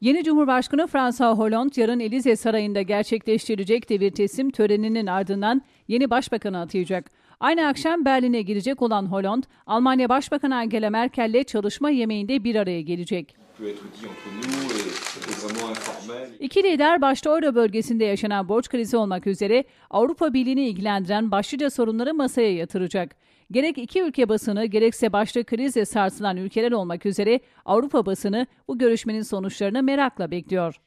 Yeni Cumhurbaşkanı Fransa Hollande yarın Elize Sarayı'nda gerçekleştirecek devir teslim töreninin ardından yeni başbakanı atayacak. Aynı akşam Berlin'e girecek olan Hollande, Almanya Başbakanı Angela Merkel'le çalışma yemeğinde bir araya gelecek. İki lider başta Euro bölgesinde yaşanan borç krizi olmak üzere Avrupa Birliği'ni ilgilendiren başlıca sorunları masaya yatıracak. Gerek iki ülke basını gerekse başta krizle sarsılan ülkeler olmak üzere Avrupa basını bu görüşmenin sonuçlarını merakla bekliyor.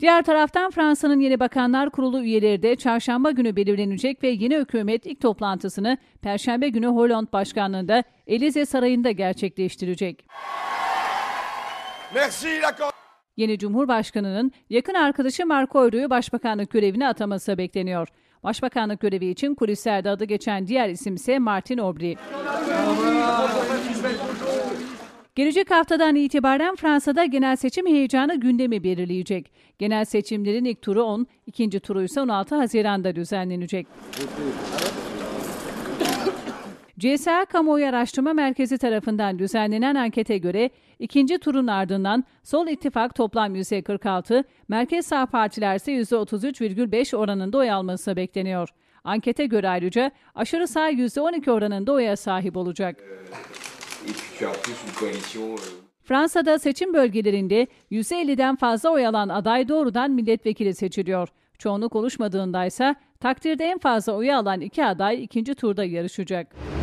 Diğer taraftan Fransa'nın yeni bakanlar kurulu üyeleri de çarşamba günü belirlenecek ve yeni hükümet ilk toplantısını perşembe günü Holland başkanlığında Elize Sarayı'nda gerçekleştirecek. Merci, Yeni Cumhurbaşkanı'nın yakın arkadaşı Marco Euro'yu başbakanlık görevine ataması bekleniyor. Başbakanlık görevi için kulislerde adı geçen diğer isim ise Martin Aubry. Gelecek haftadan itibaren Fransa'da genel seçim heyecanı gündemi belirleyecek. Genel seçimlerin ilk turu 10, ikinci turu ise 16 Haziran'da düzenlenecek. CSA Kamuoyu Araştırma Merkezi tarafından düzenlenen ankete göre ikinci turun ardından Sol İttifak toplam %46, Merkez Sağ Partiler ise %33,5 oranında oy alması bekleniyor. Ankete göre ayrıca aşırı sağ %12 oranında oya sahip olacak. Euh, Fransa'da seçim bölgelerinde %50'den fazla oy alan aday doğrudan milletvekili seçiliyor. Çoğunluk oluşmadığında ise takdirde en fazla oyu alan iki aday ikinci turda yarışacak.